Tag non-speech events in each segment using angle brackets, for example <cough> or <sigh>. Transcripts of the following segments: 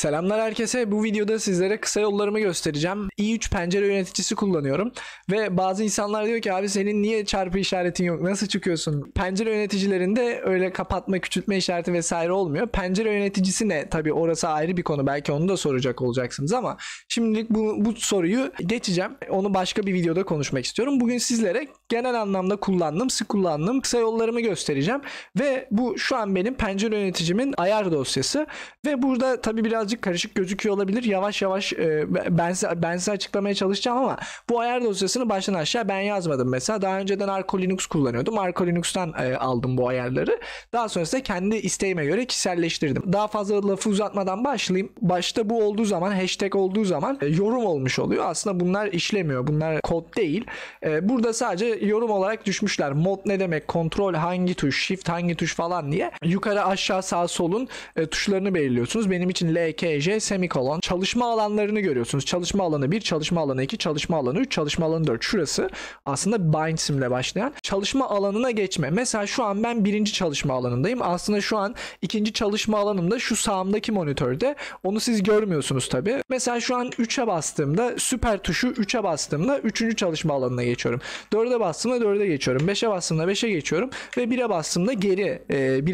Selamlar herkese. Bu videoda sizlere kısa yollarımı göstereceğim. i3 pencere yöneticisi kullanıyorum. Ve bazı insanlar diyor ki abi senin niye çarpı işaretin yok? Nasıl çıkıyorsun? Pencere yöneticilerinde öyle kapatma, küçültme işareti vesaire olmuyor. Pencere yöneticisi ne? Tabii orası ayrı bir konu. Belki onu da soracak olacaksınız ama şimdilik bu, bu soruyu geçeceğim. Onu başka bir videoda konuşmak istiyorum. Bugün sizlere genel anlamda kullandım, sık kullandım kısa yollarımı göstereceğim. Ve bu şu an benim pencere yöneticimin ayar dosyası. Ve burada tabii biraz birazcık karışık gözüküyor olabilir. Yavaş yavaş e, ben, size, ben size açıklamaya çalışacağım ama bu ayar dosyasını baştan aşağı ben yazmadım mesela. Daha önceden Arco Linux kullanıyordum. Arco Linux'tan e, aldım bu ayarları. Daha sonrasında kendi isteğime göre kişiselleştirdim. Daha fazla lafı uzatmadan başlayayım. Başta bu olduğu zaman, hashtag olduğu zaman e, yorum olmuş oluyor. Aslında bunlar işlemiyor. Bunlar kod değil. E, burada sadece yorum olarak düşmüşler. Mod ne demek? Kontrol hangi tuş? Shift hangi tuş falan diye. Yukarı aşağı sağ solun e, tuşlarını belirliyorsunuz. Benim için L, KJ semikolon çalışma alanlarını görüyorsunuz. Çalışma alanı 1, çalışma alanı 2, çalışma alanı 3, çalışma alanı 4. Şurası aslında bind simle başlayan çalışma alanına geçme. Mesela şu an ben birinci çalışma alanındayım. Aslında şu an ikinci çalışma alanımda şu sağımdaki monitörde. Onu siz görmüyorsunuz tabi. Mesela şu an 3'e bastığımda süper tuşu 3'e bastığımda 3. çalışma alanına geçiyorum. 4'e bastığımda 4'e geçiyorum. 5'e bastığımda 5'e geçiyorum. Ve 1'e bastığımda geri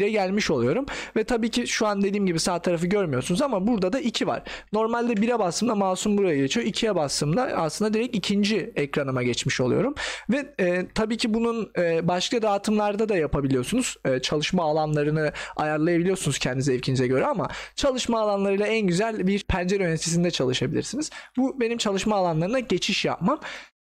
e, gelmiş oluyorum. Ve tabii ki şu an dediğim gibi sağ tarafı görmüyorsunuz ama bu Burada da 2 var. Normalde 1'e bastığımda mouse'um buraya geçiyor. 2'ye bastığımda aslında direkt ikinci ekranıma geçmiş oluyorum. Ve e, tabii ki bunun e, başka dağıtımlarda da yapabiliyorsunuz. E, çalışma alanlarını ayarlayabiliyorsunuz kendi zevkinize göre ama çalışma alanlarıyla en güzel bir pencere yöneticisinde çalışabilirsiniz. Bu benim çalışma alanlarına geçiş yapmam.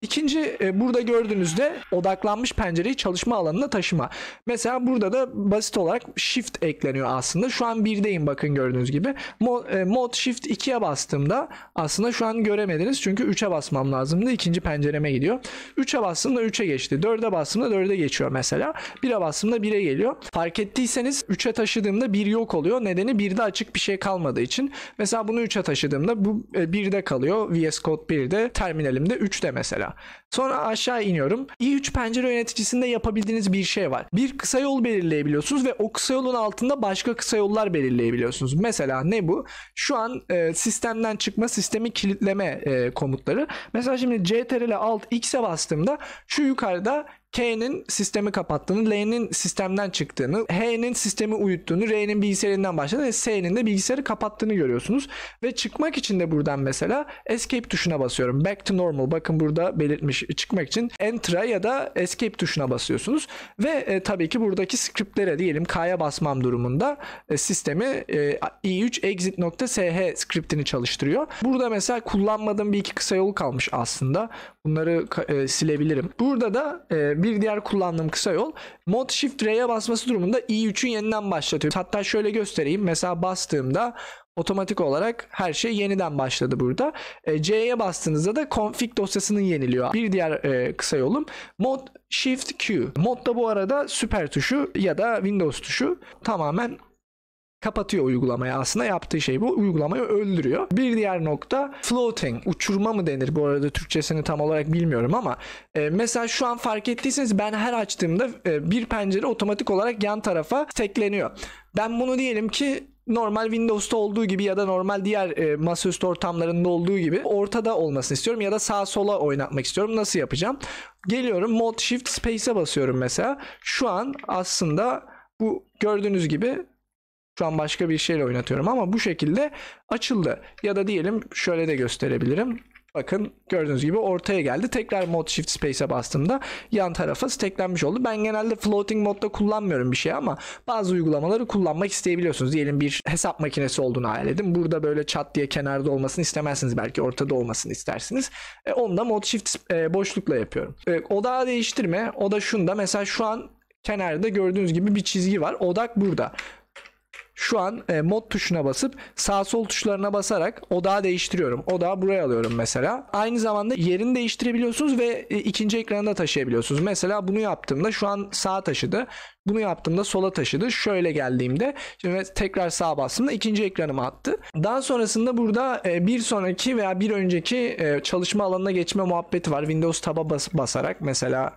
İkinci e, burada gördüğünüzde odaklanmış pencereyi çalışma alanına taşıma. Mesela burada da basit olarak shift ekleniyor aslında. Şu an birdeyim bakın gördüğünüz gibi. Mod, e, mod shift 2'ye bastığımda aslında şu an göremediniz. Çünkü 3'e basmam lazımdı. ikinci pencereme gidiyor. 3'e bastığımda 3'e geçti. 4'e bastığımda 4'e geçiyor mesela. 1'e bastığımda 1'e geliyor. Fark ettiyseniz 3'e taşıdığımda 1 yok oluyor. Nedeni 1'de açık bir şey kalmadığı için. Mesela bunu 3'e taşıdığımda bu e, 1'de kalıyor. VS Code 1'de terminalimde 3'de mesela. Sonra aşağı iniyorum. i3 pencere yöneticisinde yapabildiğiniz bir şey var. Bir kısa yol belirleyebiliyorsunuz ve o kısa yolun altında başka kısa yollar belirleyebiliyorsunuz. Mesela ne bu? Şu an e, sistemden çıkma, sistemi kilitleme e, komutları. Mesela şimdi CTRL alt X'e bastığımda şu yukarıda K'nin sistemi kapattığını, L'nin sistemden çıktığını, H'nin sistemi uyuttuğunu, R'nin bilgisayarından başladığını, S'nin de bilgisayarı kapattığını görüyorsunuz. Ve çıkmak için de buradan mesela Escape tuşuna basıyorum. Back to normal. Bakın burada belirtmiş. Çıkmak için Enter'a ya da Escape tuşuna basıyorsunuz. Ve e, tabii ki buradaki scriptlere diyelim K'ya basmam durumunda e, sistemi e, i3 exit.sh scriptini çalıştırıyor. Burada mesela kullanmadığım bir iki kısa yol kalmış aslında. Bunları e, silebilirim. Burada da e, bir diğer kullandığım kısa yol mod shift R'ye basması durumunda i3'ün yeniden başlatıyor. Hatta şöyle göstereyim. Mesela bastığımda otomatik olarak her şey yeniden başladı burada. E, C'ye bastığınızda da config dosyasının yeniliyor. Bir diğer e, kısa yolum mod shift Q. Mod da bu arada süper tuşu ya da Windows tuşu tamamen kapatıyor uygulamayı aslında yaptığı şey bu uygulamayı öldürüyor. Bir diğer nokta floating uçurma mı denir bu arada Türkçesini tam olarak bilmiyorum ama e, mesela şu an fark ettiyseniz ben her açtığımda e, bir pencere otomatik olarak yan tarafa tekleniyor. Ben bunu diyelim ki normal Windows'ta olduğu gibi ya da normal diğer e, masaüstü ortamlarında olduğu gibi ortada olmasını istiyorum ya da sağ sola oynatmak istiyorum. Nasıl yapacağım? Geliyorum Mod Shift Space'e basıyorum mesela. Şu an aslında bu gördüğünüz gibi şu an başka bir şeyle oynatıyorum ama bu şekilde açıldı. Ya da diyelim şöyle de gösterebilirim. Bakın gördüğünüz gibi ortaya geldi. Tekrar mod shift space'e bastığımda yan tarafı steklenmiş oldu. Ben genelde floating modda kullanmıyorum bir şey ama bazı uygulamaları kullanmak isteyebiliyorsunuz. Diyelim bir hesap makinesi olduğunu hayal edin. Burada böyle çat diye kenarda olmasını istemezsiniz. Belki ortada olmasını istersiniz. E, onu da mod shift e, boşlukla yapıyorum. E, odağı değiştirme. O da şunda. Mesela şu an kenarda gördüğünüz gibi bir çizgi var. Odak burada şu an e, mod tuşuna basıp sağ sol tuşlarına basarak odağı değiştiriyorum. Odağı buraya alıyorum mesela. Aynı zamanda yerini değiştirebiliyorsunuz ve e, ikinci da taşıyabiliyorsunuz. Mesela bunu yaptığımda şu an sağa taşıdı. Bunu yaptığımda sola taşıdı. Şöyle geldiğimde şimdi tekrar sağa bastığımda ikinci ekranıma attı. Daha sonrasında burada e, bir sonraki veya bir önceki e, çalışma alanına geçme muhabbeti var. Windows taba bas basarak mesela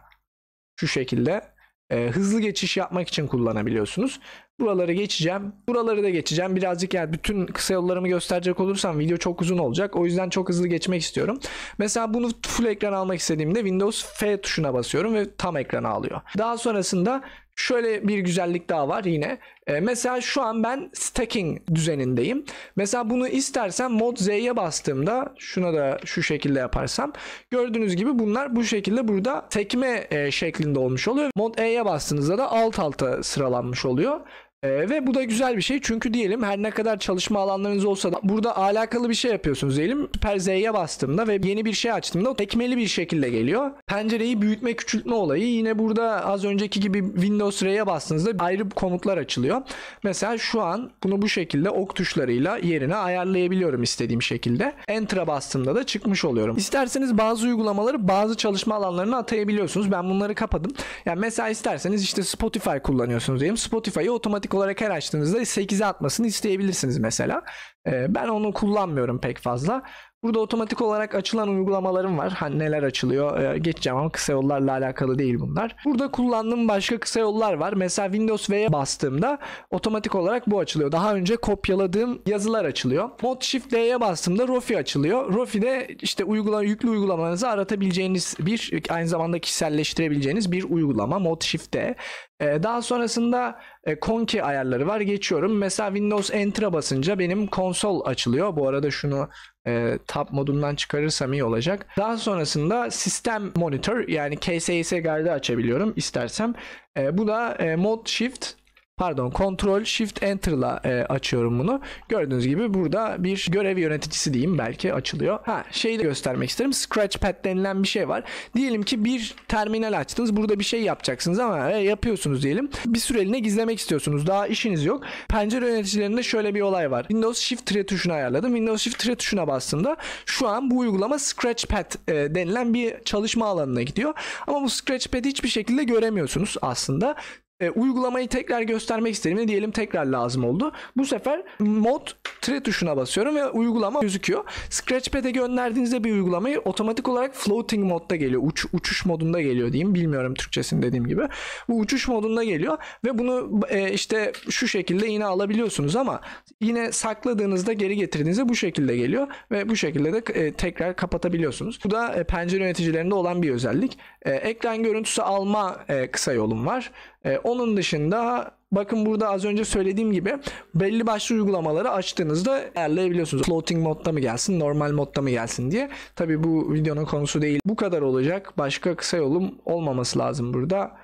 şu şekilde e, hızlı geçiş yapmak için kullanabiliyorsunuz. Buraları geçeceğim. Buraları da geçeceğim. Birazcık yani bütün kısa yollarımı gösterecek olursam video çok uzun olacak. O yüzden çok hızlı geçmek istiyorum. Mesela bunu full ekran almak istediğimde Windows F tuşuna basıyorum ve tam ekrana alıyor. Daha sonrasında Şöyle bir güzellik daha var yine. E, mesela şu an ben stacking düzenindeyim. Mesela bunu istersen mod Z'ye bastığımda şuna da şu şekilde yaparsam gördüğünüz gibi bunlar bu şekilde burada tekme e, şeklinde olmuş oluyor. Mod E'ye bastığınızda da alt alta sıralanmış oluyor. Ee, ve bu da güzel bir şey çünkü diyelim her ne kadar çalışma alanlarınız olsa da burada alakalı bir şey yapıyorsunuz diyelim. Per Z'ye bastığımda ve yeni bir şey açtığımda tekmeli bir şekilde geliyor. Pencereyi büyütme küçültme olayı yine burada az önceki gibi Windows R'ye bastığınızda ayrı komutlar açılıyor. Mesela şu an bunu bu şekilde ok tuşlarıyla yerine ayarlayabiliyorum istediğim şekilde. Enter'a bastığımda da çıkmış oluyorum. İsterseniz bazı uygulamaları bazı çalışma alanlarına atayabiliyorsunuz. Ben bunları kapadım. Yani mesela isterseniz işte Spotify kullanıyorsunuz diyelim. Spotify'ı otomatik otomatik olarak her açtığınızda 8'e atmasını isteyebilirsiniz mesela. Ee, ben onu kullanmıyorum pek fazla. Burada otomatik olarak açılan uygulamalarım var. Hani neler açılıyor ee, geçeceğim ama kısa yollarla alakalı değil bunlar. Burada kullandığım başka kısa yollar var. Mesela Windows V'ye bastığımda otomatik olarak bu açılıyor. Daha önce kopyaladığım yazılar açılıyor. Mod Shift D'ye bastığımda Rofi açılıyor. Rofi de işte uygulama, yüklü uygulamalarınızı aratabileceğiniz bir aynı zamanda kişiselleştirebileceğiniz bir uygulama Mod Shift D. Ee, daha sonrasında e, konki ayarları var. Geçiyorum. Mesela Windows Enter'a basınca benim konsol açılıyor. Bu arada şunu e, tab modundan çıkarırsam iyi olacak. Daha sonrasında sistem monitör yani KSS guide'ı açabiliyorum istersem. E, bu da e, mode shift pardon Ctrl Shift Enter'la e, açıyorum bunu. Gördüğünüz gibi burada bir görev yöneticisi diyeyim belki açılıyor. Ha şeyi de göstermek isterim. Scratchpad denilen bir şey var. Diyelim ki bir terminal açtınız. Burada bir şey yapacaksınız ama e, yapıyorsunuz diyelim. Bir süreliğine gizlemek istiyorsunuz. Daha işiniz yok. Pencere yöneticilerinde şöyle bir olay var. Windows Shift tire tuşunu ayarladım. Windows Shift tire tuşuna bastığımda şu an bu uygulama Scratchpad e, denilen bir çalışma alanına gidiyor. Ama bu Scratchpad'i hiçbir şekilde göremiyorsunuz aslında e, uygulamayı tekrar göstermek istediğimde diyelim tekrar lazım oldu. Bu sefer mod tre tuşuna basıyorum ve uygulama gözüküyor. Scratchpad'e gönderdiğinizde bir uygulamayı otomatik olarak floating modda geliyor. Uç, uçuş modunda geliyor diyeyim. Bilmiyorum Türkçesini dediğim gibi. Bu uçuş modunda geliyor ve bunu e, işte şu şekilde yine alabiliyorsunuz ama yine sakladığınızda geri getirdiğinizde bu şekilde geliyor ve bu şekilde de e, tekrar kapatabiliyorsunuz. Bu da e, pencere yöneticilerinde olan bir özellik. E, ekran görüntüsü alma e, kısa yolum var. E, onun dışında bakın burada az önce söylediğim gibi belli başlı uygulamaları açtığınızda ayarlayabiliyorsunuz. Floating modda mı gelsin, normal modda mı gelsin diye. Tabi bu videonun konusu değil. Bu kadar olacak. Başka kısa yolum olmaması lazım burada.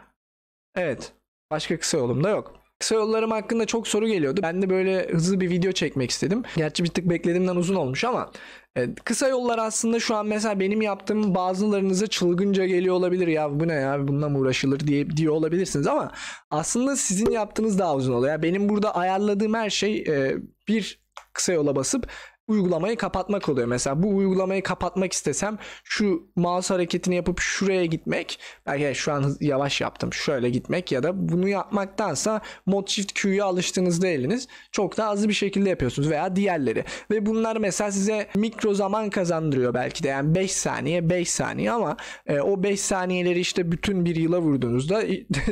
Evet. Başka kısa yolum da yok. Kısa yollarım hakkında çok soru geliyordu. Ben de böyle hızlı bir video çekmek istedim. Gerçi bir tık beklediğimden uzun olmuş ama e, kısa yollar aslında şu an mesela benim yaptığım bazılarınıza çılgınca geliyor olabilir ya bu ne ya bununla mı uğraşılır diye diyor olabilirsiniz ama aslında sizin yaptığınız daha uzun oluyor. Yani benim burada ayarladığım her şey e, bir kısa yola basıp uygulamayı kapatmak oluyor. Mesela bu uygulamayı kapatmak istesem şu mouse hareketini yapıp şuraya gitmek belki yani şu an yavaş yaptım şöyle gitmek ya da bunu yapmaktansa mod shift Q'ya alıştığınızda eliniz çok daha hızlı bir şekilde yapıyorsunuz veya diğerleri ve bunlar mesela size mikro zaman kazandırıyor belki de yani 5 saniye 5 saniye ama e, o 5 saniyeleri işte bütün bir yıla vurduğunuzda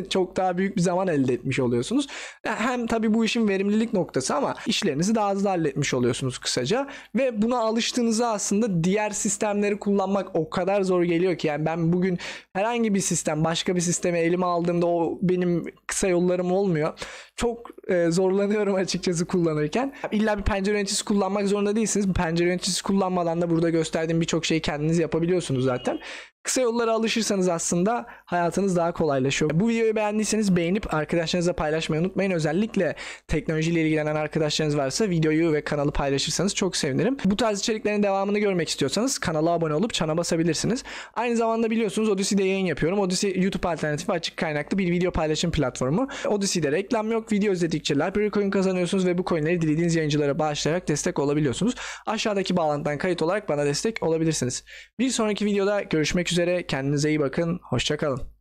<laughs> çok daha büyük bir zaman elde etmiş oluyorsunuz. E, hem tabii bu işin verimlilik noktası ama işlerinizi daha hızlı halletmiş oluyorsunuz kısaca ve buna alıştığınızda aslında diğer sistemleri kullanmak o kadar zor geliyor ki yani ben bugün herhangi bir sistem başka bir sisteme elime aldığımda o benim kısa yollarım olmuyor. Çok e, zorlanıyorum açıkçası kullanırken. İlla bir pencere yöneticisi kullanmak zorunda değilsiniz. Pencere yöneticisi kullanmadan da burada gösterdiğim birçok şeyi kendiniz yapabiliyorsunuz zaten. Kısa yollara alışırsanız aslında hayatınız daha kolaylaşıyor. Bu videoyu beğendiyseniz beğenip arkadaşlarınızla paylaşmayı unutmayın. Özellikle teknolojiyle ilgilenen arkadaşlarınız varsa videoyu ve kanalı paylaşırsanız çok sevinirim. Bu tarz içeriklerin devamını görmek istiyorsanız kanala abone olup çana basabilirsiniz. Aynı zamanda biliyorsunuz Odyssey'de yayın yapıyorum. Odyssey YouTube alternatifi açık kaynaklı bir video paylaşım platformu. Odyssey'de reklam yok. Video izledikçe library coin kazanıyorsunuz ve bu coinleri dilediğiniz yayıncılara bağışlayarak destek olabiliyorsunuz. Aşağıdaki bağlantıdan kayıt olarak bana destek olabilirsiniz. Bir sonraki videoda görüşmek üzere üzere. Kendinize iyi bakın. Hoşçakalın.